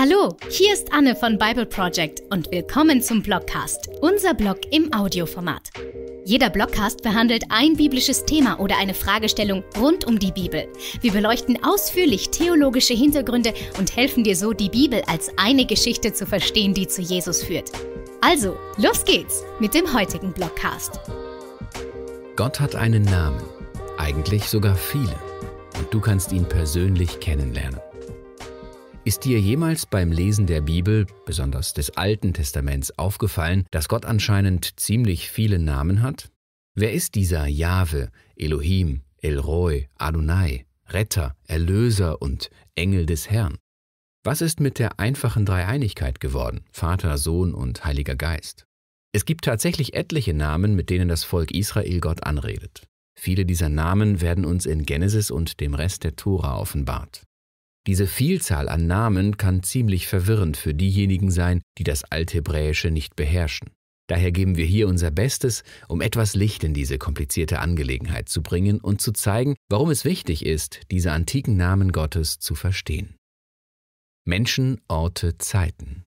Hallo, hier ist Anne von Bible Project und willkommen zum Blogcast, unser Blog im Audioformat. Jeder Blogcast behandelt ein biblisches Thema oder eine Fragestellung rund um die Bibel. Wir beleuchten ausführlich theologische Hintergründe und helfen dir so, die Bibel als eine Geschichte zu verstehen, die zu Jesus führt. Also, los geht's mit dem heutigen Blogcast. Gott hat einen Namen, eigentlich sogar viele, und du kannst ihn persönlich kennenlernen. Ist dir jemals beim Lesen der Bibel, besonders des Alten Testaments, aufgefallen, dass Gott anscheinend ziemlich viele Namen hat? Wer ist dieser Jahwe, Elohim, Elroi, Adonai, Retter, Erlöser und Engel des Herrn? Was ist mit der einfachen Dreieinigkeit geworden, Vater, Sohn und Heiliger Geist? Es gibt tatsächlich etliche Namen, mit denen das Volk Israel Gott anredet. Viele dieser Namen werden uns in Genesis und dem Rest der Tora offenbart. Diese Vielzahl an Namen kann ziemlich verwirrend für diejenigen sein, die das Althebräische nicht beherrschen. Daher geben wir hier unser Bestes, um etwas Licht in diese komplizierte Angelegenheit zu bringen und zu zeigen, warum es wichtig ist, diese antiken Namen Gottes zu verstehen. Menschen, Orte, Zeiten.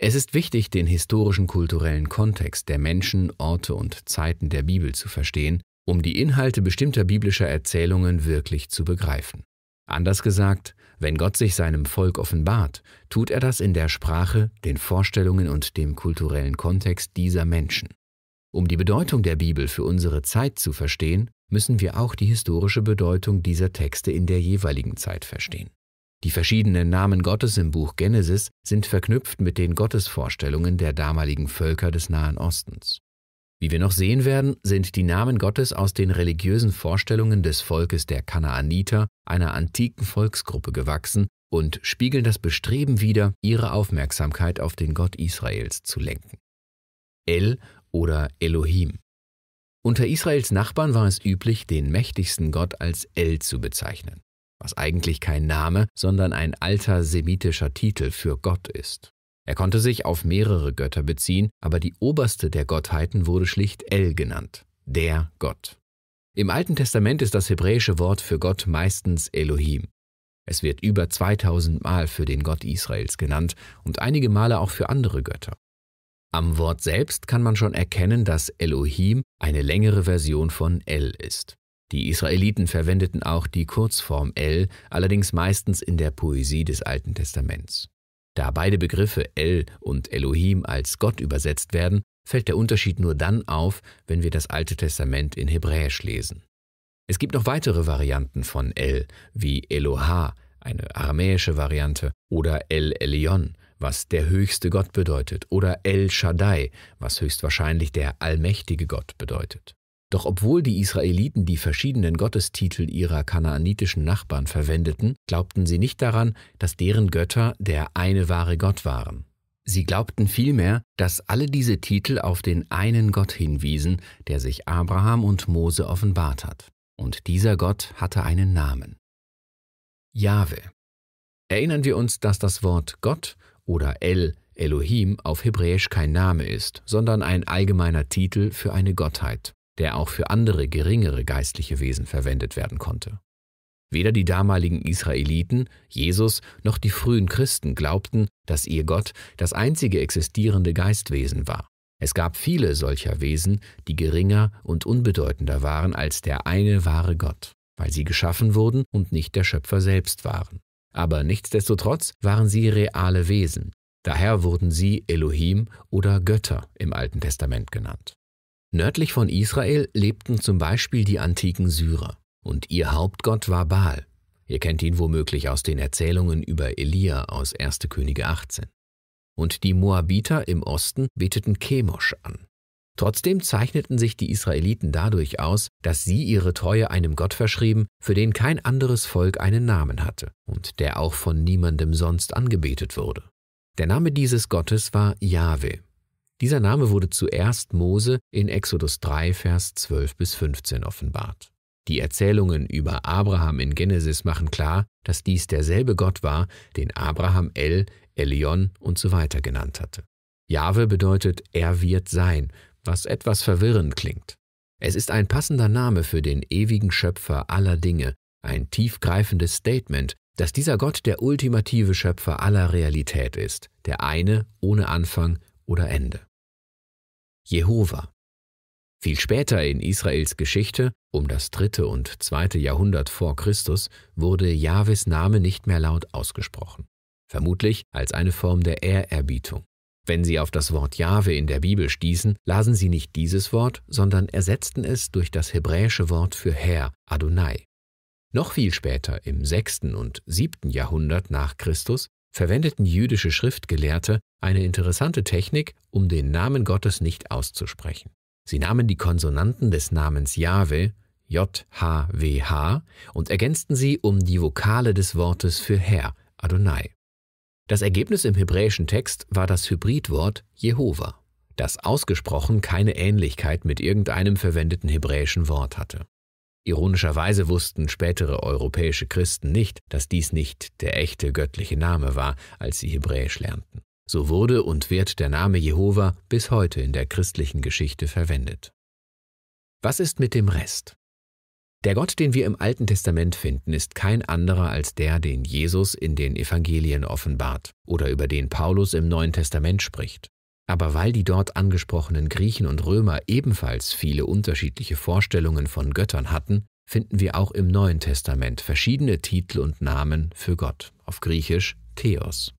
Es ist wichtig, den historischen kulturellen Kontext der Menschen, Orte und Zeiten der Bibel zu verstehen, um die Inhalte bestimmter biblischer Erzählungen wirklich zu begreifen. Anders gesagt, wenn Gott sich seinem Volk offenbart, tut er das in der Sprache, den Vorstellungen und dem kulturellen Kontext dieser Menschen. Um die Bedeutung der Bibel für unsere Zeit zu verstehen, müssen wir auch die historische Bedeutung dieser Texte in der jeweiligen Zeit verstehen. Die verschiedenen Namen Gottes im Buch Genesis sind verknüpft mit den Gottesvorstellungen der damaligen Völker des Nahen Ostens. Wie wir noch sehen werden, sind die Namen Gottes aus den religiösen Vorstellungen des Volkes der Kanaaniter, einer antiken Volksgruppe, gewachsen und spiegeln das Bestreben wider, ihre Aufmerksamkeit auf den Gott Israels zu lenken. El oder Elohim. Unter Israels Nachbarn war es üblich, den mächtigsten Gott als El zu bezeichnen, was eigentlich kein Name, sondern ein alter semitischer Titel für Gott ist. Er konnte sich auf mehrere Götter beziehen, aber die oberste der Gottheiten wurde schlicht El genannt, der Gott. Im Alten Testament ist das hebräische Wort für Gott meistens Elohim. Es wird über 2000 Mal für den Gott Israels genannt und einige Male auch für andere Götter. Am Wort selbst kann man schon erkennen, dass Elohim eine längere Version von El ist. Die Israeliten verwendeten auch die Kurzform El, allerdings meistens in der Poesie des Alten Testaments. Da beide Begriffe El und Elohim als Gott übersetzt werden, fällt der Unterschied nur dann auf, wenn wir das Alte Testament in Hebräisch lesen. Es gibt noch weitere Varianten von El, wie Eloha, eine aramäische Variante, oder El Elion, was der höchste Gott bedeutet, oder El Shaddai, was höchstwahrscheinlich der allmächtige Gott bedeutet. Doch obwohl die Israeliten die verschiedenen Gottestitel ihrer kanaanitischen Nachbarn verwendeten, glaubten sie nicht daran, dass deren Götter der eine wahre Gott waren. Sie glaubten vielmehr, dass alle diese Titel auf den einen Gott hinwiesen, der sich Abraham und Mose offenbart hat. Und dieser Gott hatte einen Namen. Jahwe. Erinnern wir uns, dass das Wort Gott oder El Elohim auf Hebräisch kein Name ist, sondern ein allgemeiner Titel für eine Gottheit der auch für andere geringere geistliche Wesen verwendet werden konnte. Weder die damaligen Israeliten, Jesus noch die frühen Christen glaubten, dass ihr Gott das einzige existierende Geistwesen war. Es gab viele solcher Wesen, die geringer und unbedeutender waren als der eine wahre Gott, weil sie geschaffen wurden und nicht der Schöpfer selbst waren. Aber nichtsdestotrotz waren sie reale Wesen. Daher wurden sie Elohim oder Götter im Alten Testament genannt. Nördlich von Israel lebten zum Beispiel die antiken Syrer und ihr Hauptgott war Baal. Ihr kennt ihn womöglich aus den Erzählungen über Elia aus 1. Könige 18. Und die Moabiter im Osten beteten Chemosh an. Trotzdem zeichneten sich die Israeliten dadurch aus, dass sie ihre Treue einem Gott verschrieben, für den kein anderes Volk einen Namen hatte und der auch von niemandem sonst angebetet wurde. Der Name dieses Gottes war Yahweh. Dieser Name wurde zuerst Mose in Exodus 3, Vers 12 bis 15 offenbart. Die Erzählungen über Abraham in Genesis machen klar, dass dies derselbe Gott war, den Abraham El, Elion und so weiter genannt hatte. Jahwe bedeutet er wird sein, was etwas verwirrend klingt. Es ist ein passender Name für den ewigen Schöpfer aller Dinge, ein tiefgreifendes Statement, dass dieser Gott der ultimative Schöpfer aller Realität ist, der eine ohne Anfang oder Ende. Jehova. Viel später in Israels Geschichte, um das dritte und zweite Jahrhundert vor Christus, wurde Jahwes Name nicht mehr laut ausgesprochen, vermutlich als eine Form der Ehrerbietung. Wenn Sie auf das Wort Jahwe in der Bibel stießen, lasen Sie nicht dieses Wort, sondern ersetzten es durch das hebräische Wort für Herr, Adonai. Noch viel später, im sechsten und siebten Jahrhundert nach Christus, verwendeten jüdische Schriftgelehrte eine interessante Technik, um den Namen Gottes nicht auszusprechen. Sie nahmen die Konsonanten des Namens Jahwe, J-H-W-H, und ergänzten sie um die Vokale des Wortes für Herr, Adonai. Das Ergebnis im hebräischen Text war das Hybridwort Jehova, das ausgesprochen keine Ähnlichkeit mit irgendeinem verwendeten hebräischen Wort hatte. Ironischerweise wussten spätere europäische Christen nicht, dass dies nicht der echte göttliche Name war, als sie Hebräisch lernten. So wurde und wird der Name Jehova bis heute in der christlichen Geschichte verwendet. Was ist mit dem Rest? Der Gott, den wir im Alten Testament finden, ist kein anderer als der, den Jesus in den Evangelien offenbart oder über den Paulus im Neuen Testament spricht. Aber weil die dort angesprochenen Griechen und Römer ebenfalls viele unterschiedliche Vorstellungen von Göttern hatten, finden wir auch im Neuen Testament verschiedene Titel und Namen für Gott, auf Griechisch Theos.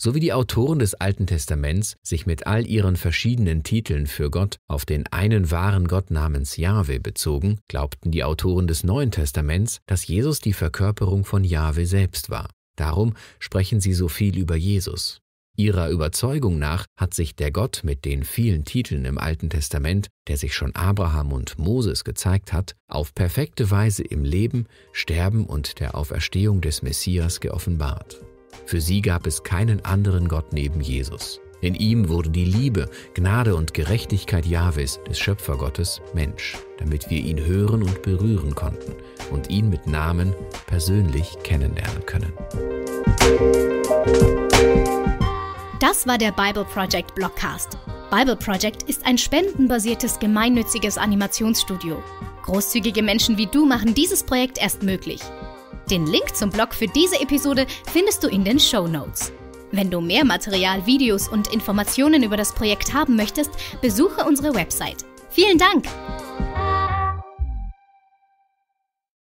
So wie die Autoren des Alten Testaments sich mit all ihren verschiedenen Titeln für Gott auf den einen wahren Gott namens Jahwe bezogen, glaubten die Autoren des Neuen Testaments, dass Jesus die Verkörperung von Jahwe selbst war. Darum sprechen sie so viel über Jesus. Ihrer Überzeugung nach hat sich der Gott mit den vielen Titeln im Alten Testament, der sich schon Abraham und Moses gezeigt hat, auf perfekte Weise im Leben, Sterben und der Auferstehung des Messias geoffenbart. Für sie gab es keinen anderen Gott neben Jesus. In ihm wurde die Liebe, Gnade und Gerechtigkeit Jahwes, des Schöpfergottes, Mensch, damit wir ihn hören und berühren konnten und ihn mit Namen persönlich kennenlernen können. Das war der Bible Project Blockcast. Bible Project ist ein spendenbasiertes gemeinnütziges Animationsstudio. Großzügige Menschen wie du machen dieses Projekt erst möglich. Den Link zum Blog für diese Episode findest du in den Show Notes. Wenn du mehr Material, Videos und Informationen über das Projekt haben möchtest, besuche unsere Website. Vielen Dank!